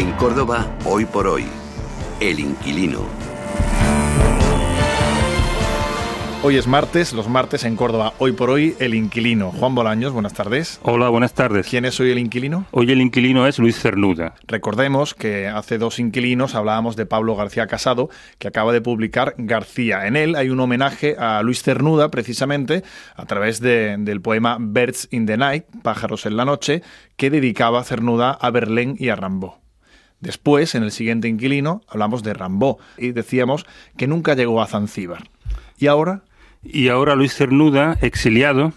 En Córdoba, hoy por hoy, el inquilino. Hoy es martes, los martes en Córdoba. Hoy por hoy, el inquilino. Juan Bolaños, buenas tardes. Hola, buenas tardes. ¿Quién es hoy el inquilino? Hoy el inquilino es Luis Cernuda. Recordemos que hace dos inquilinos hablábamos de Pablo García Casado, que acaba de publicar García. En él hay un homenaje a Luis Cernuda, precisamente, a través del poema Birds in the Night, Pájaros en la Noche, que dedicaba Cernuda a Berlín y a Rambo. Después, en el siguiente inquilino, hablamos de Rambó y decíamos que nunca llegó a Zanzíbar. ¿Y ahora? Y ahora Luis Cernuda, exiliado,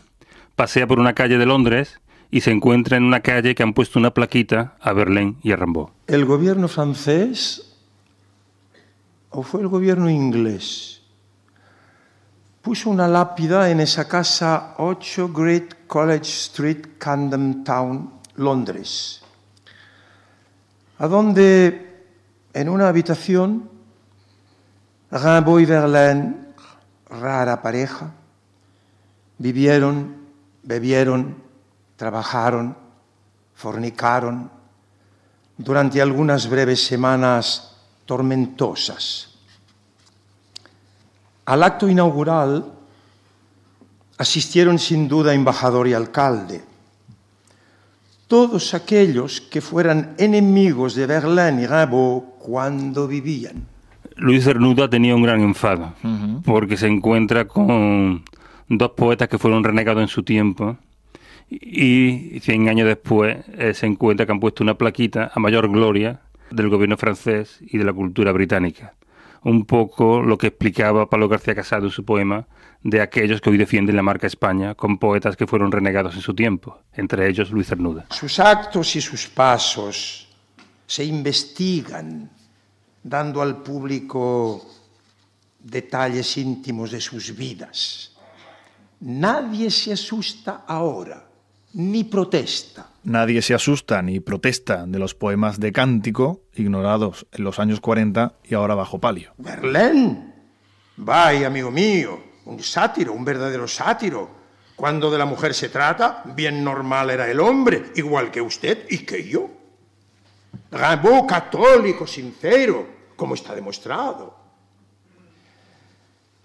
pasea por una calle de Londres y se encuentra en una calle que han puesto una plaquita a Berlín y a Rambó. El gobierno francés o fue el gobierno inglés puso una lápida en esa casa 8 Great College Street, Camden Town, Londres a donde en una habitación Rimbaud y Verlaine, rara pareja, vivieron, bebieron, trabajaron, fornicaron durante algunas breves semanas tormentosas. Al acto inaugural asistieron sin duda embajador y alcalde, todos aquellos que fueran enemigos de Berlín y Rabo cuando vivían. Luis Cernuda tenía un gran enfado, porque se encuentra con dos poetas que fueron renegados en su tiempo y 100 años después eh, se encuentra que han puesto una plaquita a mayor gloria del gobierno francés y de la cultura británica un poco lo que explicaba Pablo García Casado en su poema de aquellos que hoy defienden la marca España con poetas que fueron renegados en su tiempo, entre ellos Luis Cernuda. Sus actos y sus pasos se investigan dando al público detalles íntimos de sus vidas. Nadie se asusta ahora ni protesta. Nadie se asusta ni protesta de los poemas de cántico ignorados en los años 40 y ahora bajo palio. Verlaine, vaya amigo mío, un sátiro, un verdadero sátiro. Cuando de la mujer se trata, bien normal era el hombre, igual que usted y que yo. Rimbaud católico, sincero, como está demostrado.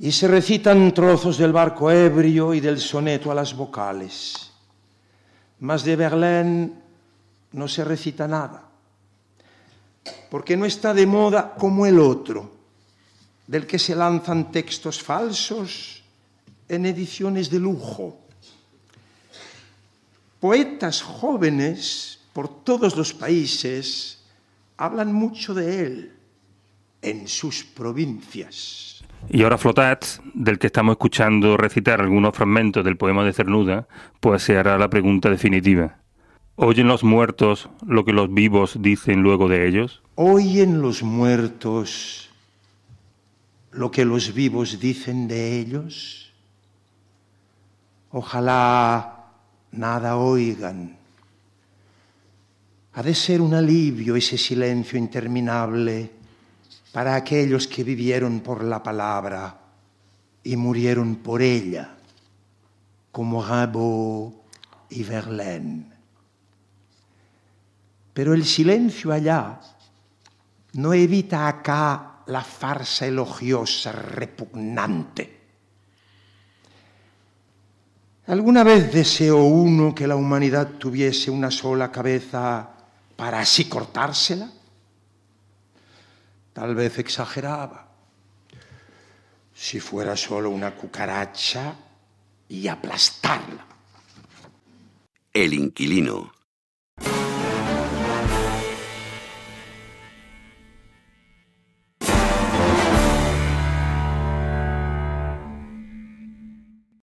Y se recitan trozos del barco ebrio y del soneto a las vocales. Más de Berlín no se recita nada, porque no está de moda como el otro, del que se lanzan textos falsos en ediciones de lujo. Poetas jóvenes por todos los países hablan mucho de él en sus provincias. Y ahora Flotat, del que estamos escuchando recitar algunos fragmentos del poema de Cernuda, pues se hará la pregunta definitiva. ¿Oyen los muertos lo que los vivos dicen luego de ellos? ¿Oyen los muertos lo que los vivos dicen de ellos? Ojalá nada oigan. Ha de ser un alivio ese silencio interminable para aquellos que vivieron por la palabra y murieron por ella, como Rimbaud y Verlaine. Pero el silencio allá no evita acá la farsa elogiosa repugnante. ¿Alguna vez deseó uno que la humanidad tuviese una sola cabeza para así cortársela? Tal vez exageraba. Si fuera solo una cucaracha y aplastarla. El inquilino.